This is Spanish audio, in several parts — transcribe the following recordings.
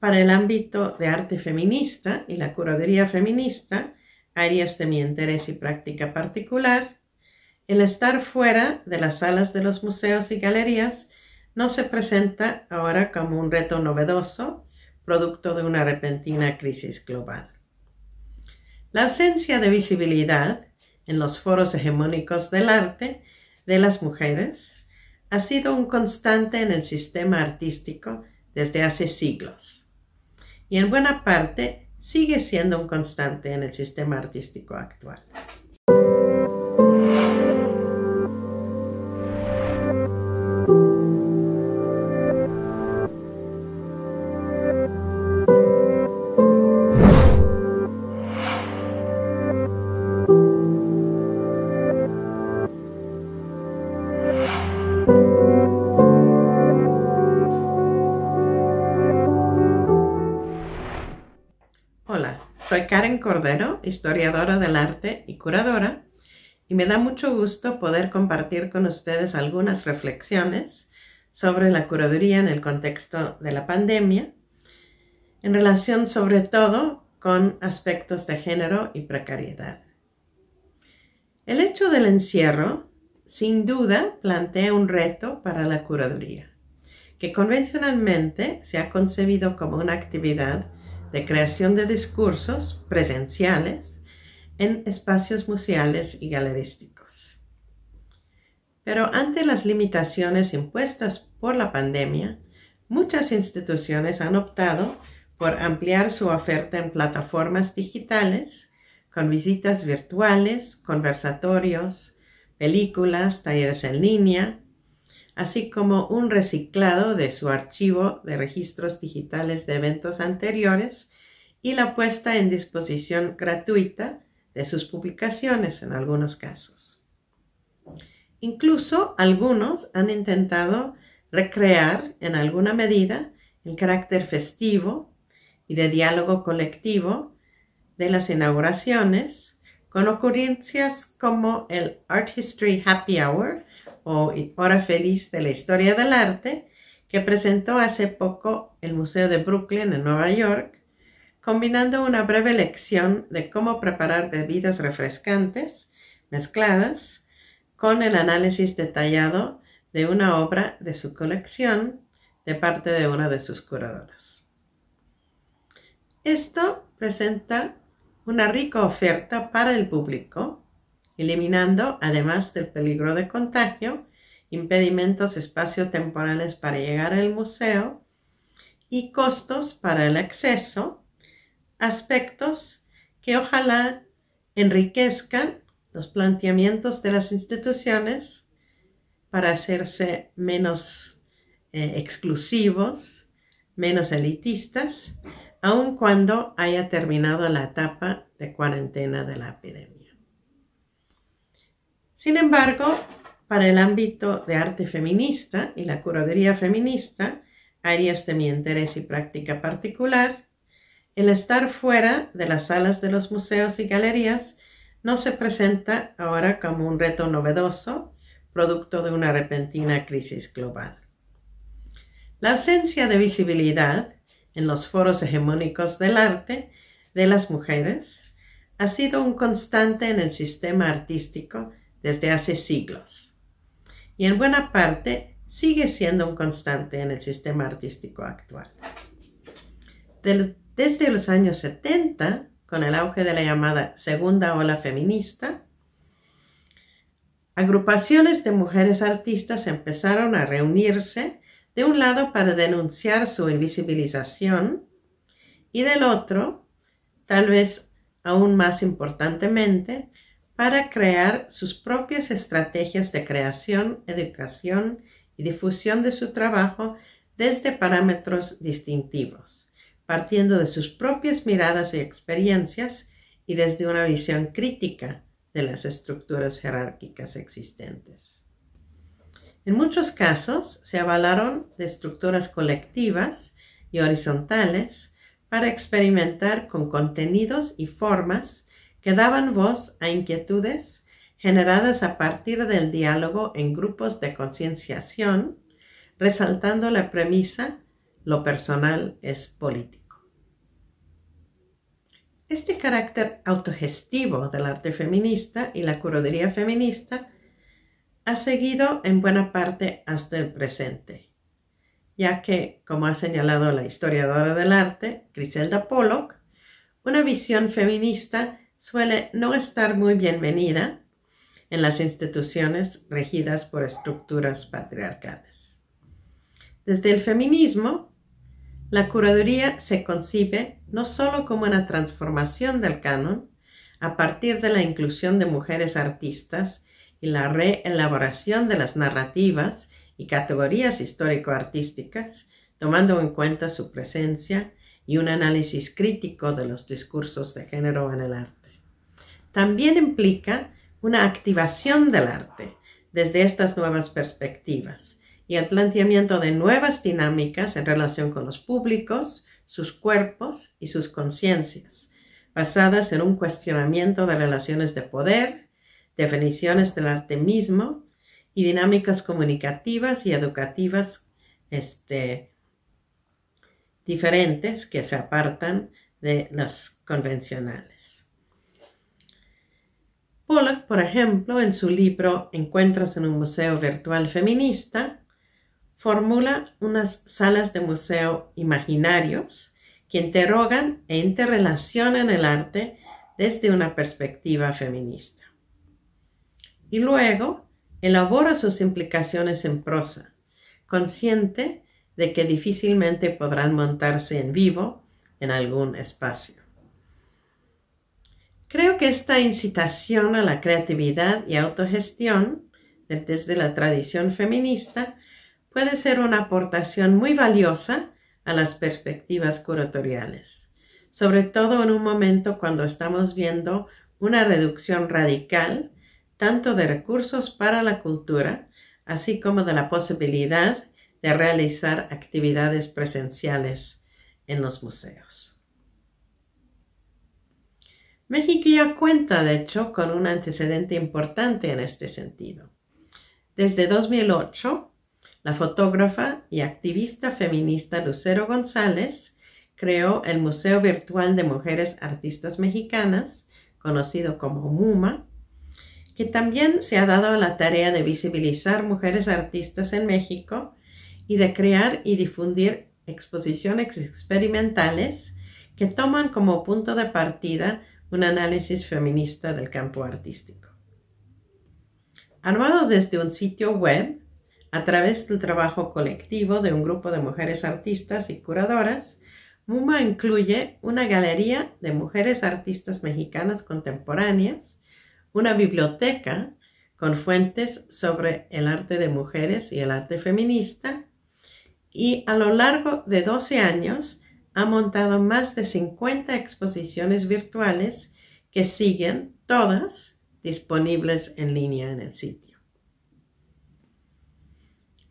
para el ámbito de arte feminista y la curaduría feminista, áreas de mi interés y práctica particular, el estar fuera de las salas de los museos y galerías no se presenta ahora como un reto novedoso, producto de una repentina crisis global. La ausencia de visibilidad en los foros hegemónicos del arte de las mujeres ha sido un constante en el sistema artístico desde hace siglos y en buena parte sigue siendo un constante en el sistema artístico actual. Soy Karen Cordero, historiadora del arte y curadora, y me da mucho gusto poder compartir con ustedes algunas reflexiones sobre la curaduría en el contexto de la pandemia, en relación sobre todo con aspectos de género y precariedad. El hecho del encierro, sin duda, plantea un reto para la curaduría, que convencionalmente se ha concebido como una actividad de creación de discursos presenciales en espacios museales y galerísticos. Pero ante las limitaciones impuestas por la pandemia, muchas instituciones han optado por ampliar su oferta en plataformas digitales con visitas virtuales, conversatorios, películas, talleres en línea, así como un reciclado de su archivo de registros digitales de eventos anteriores y la puesta en disposición gratuita de sus publicaciones en algunos casos. Incluso algunos han intentado recrear en alguna medida el carácter festivo y de diálogo colectivo de las inauguraciones con ocurrencias como el Art History Happy Hour o Hora Feliz de la Historia del Arte, que presentó hace poco el Museo de Brooklyn en Nueva York, combinando una breve lección de cómo preparar bebidas refrescantes mezcladas con el análisis detallado de una obra de su colección de parte de una de sus curadoras. Esto presenta una rica oferta para el público eliminando, además del peligro de contagio, impedimentos temporales para llegar al museo y costos para el acceso, aspectos que ojalá enriquezcan los planteamientos de las instituciones para hacerse menos eh, exclusivos, menos elitistas, aun cuando haya terminado la etapa de cuarentena de la epidemia. Sin embargo, para el ámbito de arte feminista y la curaduría feminista, áreas de mi interés y práctica particular, el estar fuera de las salas de los museos y galerías no se presenta ahora como un reto novedoso, producto de una repentina crisis global. La ausencia de visibilidad en los foros hegemónicos del arte de las mujeres ha sido un constante en el sistema artístico desde hace siglos y en buena parte sigue siendo un constante en el sistema artístico actual. Desde los años 70, con el auge de la llamada segunda ola feminista, agrupaciones de mujeres artistas empezaron a reunirse de un lado para denunciar su invisibilización y del otro, tal vez aún más importantemente, para crear sus propias estrategias de creación, educación y difusión de su trabajo desde parámetros distintivos, partiendo de sus propias miradas y experiencias y desde una visión crítica de las estructuras jerárquicas existentes. En muchos casos se avalaron de estructuras colectivas y horizontales para experimentar con contenidos y formas que daban voz a inquietudes generadas a partir del diálogo en grupos de concienciación, resaltando la premisa lo personal es político. Este carácter autogestivo del arte feminista y la curaduría feminista ha seguido en buena parte hasta el presente, ya que, como ha señalado la historiadora del arte, Griselda Pollock, una visión feminista suele no estar muy bienvenida en las instituciones regidas por estructuras patriarcales. Desde el feminismo, la curaduría se concibe no sólo como una transformación del canon a partir de la inclusión de mujeres artistas y la reelaboración de las narrativas y categorías histórico-artísticas, tomando en cuenta su presencia y un análisis crítico de los discursos de género en el arte también implica una activación del arte desde estas nuevas perspectivas y el planteamiento de nuevas dinámicas en relación con los públicos, sus cuerpos y sus conciencias, basadas en un cuestionamiento de relaciones de poder, definiciones del arte mismo y dinámicas comunicativas y educativas este, diferentes que se apartan de las convencionales. Pollock, por ejemplo, en su libro Encuentros en un Museo Virtual Feminista, formula unas salas de museo imaginarios que interrogan e interrelacionan el arte desde una perspectiva feminista. Y luego elabora sus implicaciones en prosa, consciente de que difícilmente podrán montarse en vivo en algún espacio. Creo que esta incitación a la creatividad y autogestión desde la tradición feminista puede ser una aportación muy valiosa a las perspectivas curatoriales, sobre todo en un momento cuando estamos viendo una reducción radical tanto de recursos para la cultura, así como de la posibilidad de realizar actividades presenciales en los museos. México ya cuenta, de hecho, con un antecedente importante en este sentido. Desde 2008, la fotógrafa y activista feminista Lucero González creó el Museo Virtual de Mujeres Artistas Mexicanas, conocido como MUMA, que también se ha dado la tarea de visibilizar mujeres artistas en México y de crear y difundir exposiciones experimentales que toman como punto de partida un análisis feminista del campo artístico. Armado desde un sitio web, a través del trabajo colectivo de un grupo de mujeres artistas y curadoras, MUMA incluye una galería de mujeres artistas mexicanas contemporáneas, una biblioteca con fuentes sobre el arte de mujeres y el arte feminista, y a lo largo de 12 años ha montado más de 50 exposiciones virtuales que siguen todas disponibles en línea en el sitio.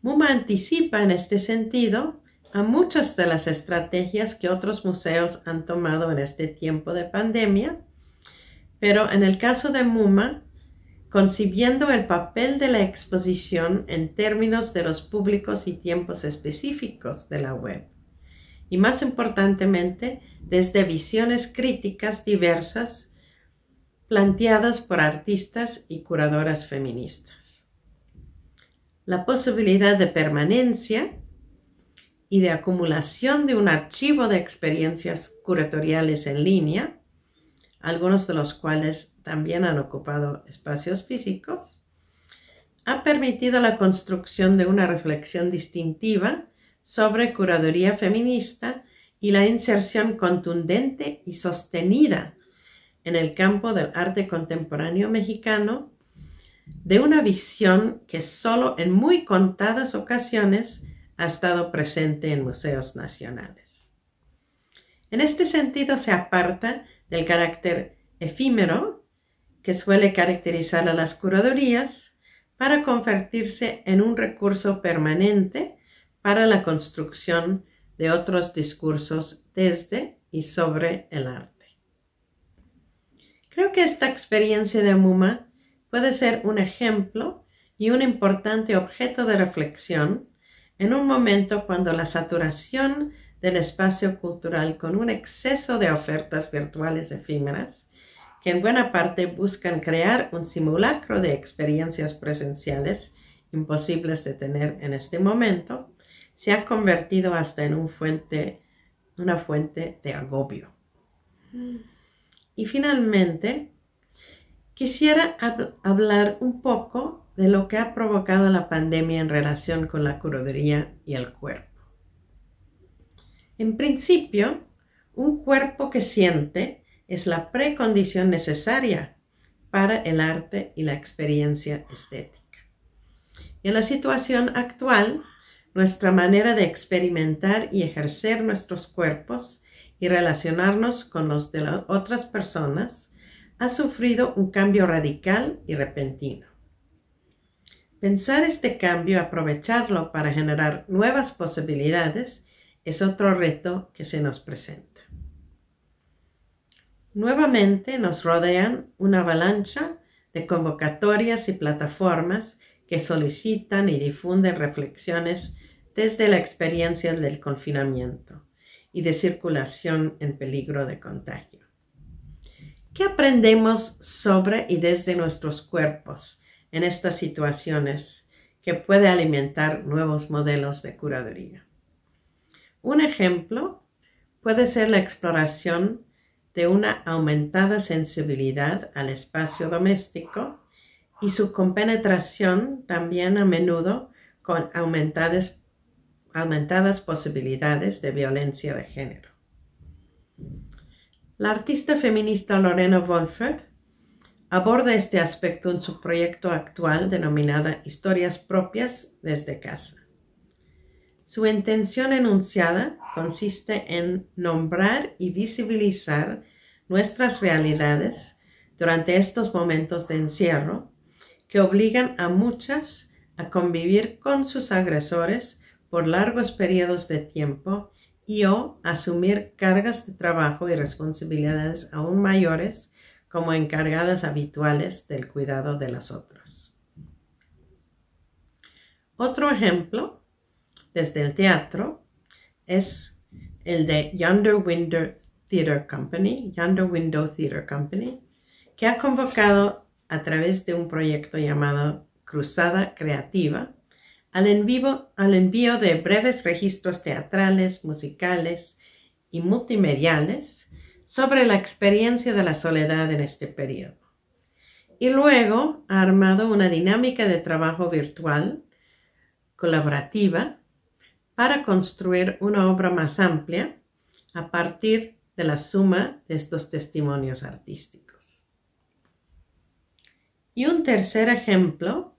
MUMA anticipa en este sentido a muchas de las estrategias que otros museos han tomado en este tiempo de pandemia, pero en el caso de MUMA, concibiendo el papel de la exposición en términos de los públicos y tiempos específicos de la web y más importantemente desde visiones críticas diversas planteadas por artistas y curadoras feministas. La posibilidad de permanencia y de acumulación de un archivo de experiencias curatoriales en línea, algunos de los cuales también han ocupado espacios físicos, ha permitido la construcción de una reflexión distintiva sobre curaduría feminista y la inserción contundente y sostenida en el campo del arte contemporáneo mexicano de una visión que solo en muy contadas ocasiones ha estado presente en museos nacionales. En este sentido se aparta del carácter efímero que suele caracterizar a las curadurías para convertirse en un recurso permanente para la construcción de otros discursos desde y sobre el arte. Creo que esta experiencia de Muma puede ser un ejemplo y un importante objeto de reflexión en un momento cuando la saturación del espacio cultural con un exceso de ofertas virtuales efímeras, que en buena parte buscan crear un simulacro de experiencias presenciales imposibles de tener en este momento, se ha convertido hasta en una fuente de agobio. Y finalmente, quisiera hablar un poco de lo que ha provocado la pandemia en relación con la curaduría y el cuerpo. En principio, un cuerpo que siente es la precondición necesaria para el arte y la experiencia estética. Y en la situación actual, nuestra manera de experimentar y ejercer nuestros cuerpos y relacionarnos con los de otras personas ha sufrido un cambio radical y repentino. Pensar este cambio, aprovecharlo para generar nuevas posibilidades, es otro reto que se nos presenta. Nuevamente nos rodean una avalancha de convocatorias y plataformas que solicitan y difunden reflexiones desde la experiencia del confinamiento y de circulación en peligro de contagio. ¿Qué aprendemos sobre y desde nuestros cuerpos en estas situaciones que puede alimentar nuevos modelos de curaduría? Un ejemplo puede ser la exploración de una aumentada sensibilidad al espacio doméstico y su compenetración también a menudo con aumentadas, posibilidades de violencia de género. La artista feminista Lorena Wolfer aborda este aspecto en su proyecto actual denominada Historias propias desde casa. Su intención enunciada consiste en nombrar y visibilizar nuestras realidades durante estos momentos de encierro que obligan a muchas a convivir con sus agresores por largos periodos de tiempo y o asumir cargas de trabajo y responsabilidades aún mayores como encargadas habituales del cuidado de las otras. Otro ejemplo desde el teatro es el de Yonder Window Theatre Company, Yonder Window Theatre Company, que ha convocado a través de un proyecto llamado Cruzada Creativa, al, en al envío de breves registros teatrales, musicales y multimediales sobre la experiencia de la soledad en este periodo. Y luego ha armado una dinámica de trabajo virtual colaborativa para construir una obra más amplia a partir de la suma de estos testimonios artísticos. Y un tercer ejemplo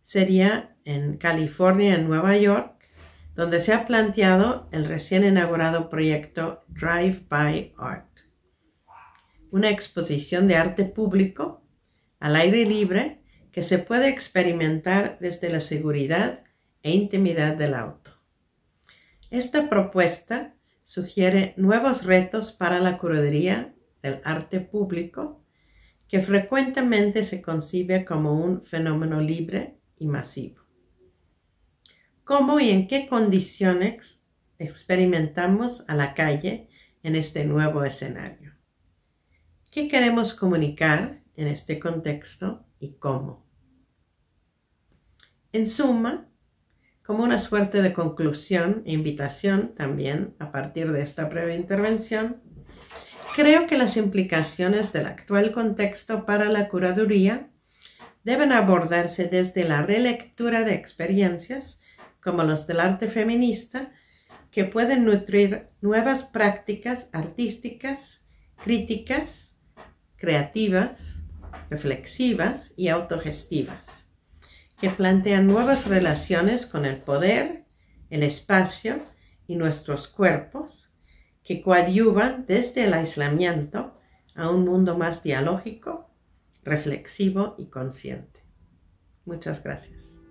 sería en California, en Nueva York, donde se ha planteado el recién inaugurado proyecto Drive-by Art, una exposición de arte público al aire libre que se puede experimentar desde la seguridad e intimidad del auto. Esta propuesta sugiere nuevos retos para la curaduría del arte público que frecuentemente se concibe como un fenómeno libre y masivo. ¿Cómo y en qué condiciones experimentamos a la calle en este nuevo escenario? ¿Qué queremos comunicar en este contexto y cómo? En suma, como una suerte de conclusión e invitación también a partir de esta breve intervención, Creo que las implicaciones del actual contexto para la curaduría deben abordarse desde la relectura de experiencias, como las del arte feminista, que pueden nutrir nuevas prácticas artísticas, críticas, creativas, reflexivas y autogestivas, que plantean nuevas relaciones con el poder, el espacio y nuestros cuerpos que coadyuvan desde el aislamiento a un mundo más dialógico, reflexivo y consciente. Muchas gracias.